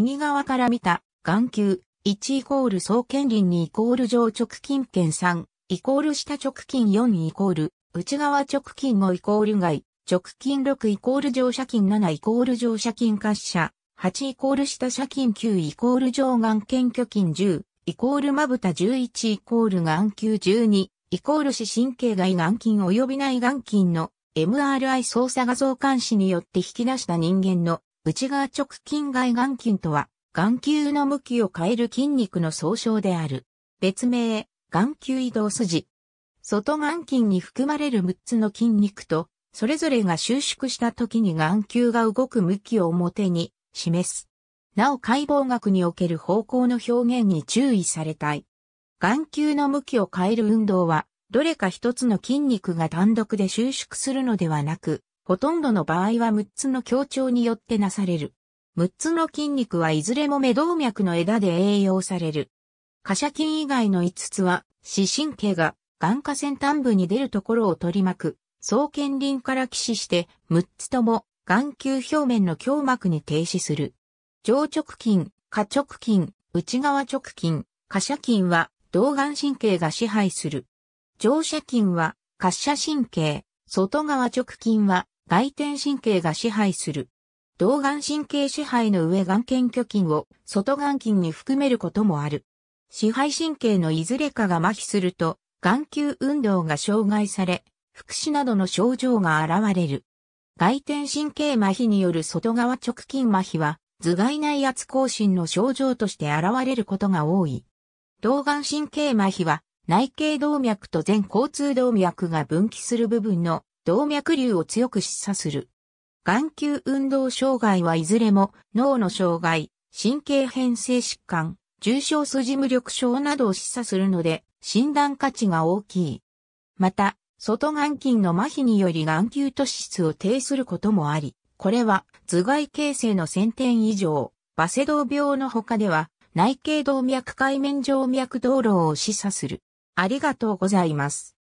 右側から見た、眼球、1イコール総権輪2イコール上直近圏3、イコール下直近4イコール、内側直近5イコール外、直近6イコール乗車金7イコール乗車金滑車、8イコール下車金9イコール上眼検挙金10、イコールまぶた11イコール眼球12、イコール視神経外眼筋及び内眼筋の MRI 操作画像監視によって引き出した人間の内側直筋外眼筋とは、眼球の向きを変える筋肉の総称である。別名、眼球移動筋。外眼筋に含まれる6つの筋肉と、それぞれが収縮した時に眼球が動く向きを表に示す。なお解剖学における方向の表現に注意されたい。眼球の向きを変える運動は、どれか一つの筋肉が単独で収縮するのではなく、ほとんどの場合は6つの協調によってなされる。6つの筋肉はいずれも目動脈の枝で栄養される。下斜筋以外の5つは、視神経が眼下先端部に出るところを取り巻く、総剣輪から起死して、6つとも眼球表面の胸膜に停止する。上直筋、下直筋、内側直筋、下斜筋は動眼神経が支配する。上斜筋は滑斜神経、外側直筋は外転神経が支配する。動眼神経支配の上眼瞼虚筋を外眼筋に含めることもある。支配神経のいずれかが麻痺すると、眼球運動が障害され、副視などの症状が現れる。外転神経麻痺による外側直筋麻痺は、頭蓋内圧更新の症状として現れることが多い。動眼神経麻痺は、内頸動脈と全交通動脈が分岐する部分の動脈瘤を強く示唆する。眼球運動障害はいずれも脳の障害、神経変性疾患、重症筋無力症などを示唆するので、診断価値が大きい。また、外眼筋の麻痺により眼球突出を呈することもあり、これは頭蓋形成の1000点以上、バセドウ病の他では、内頸動脈界面上脈道路を示唆する。ありがとうございます。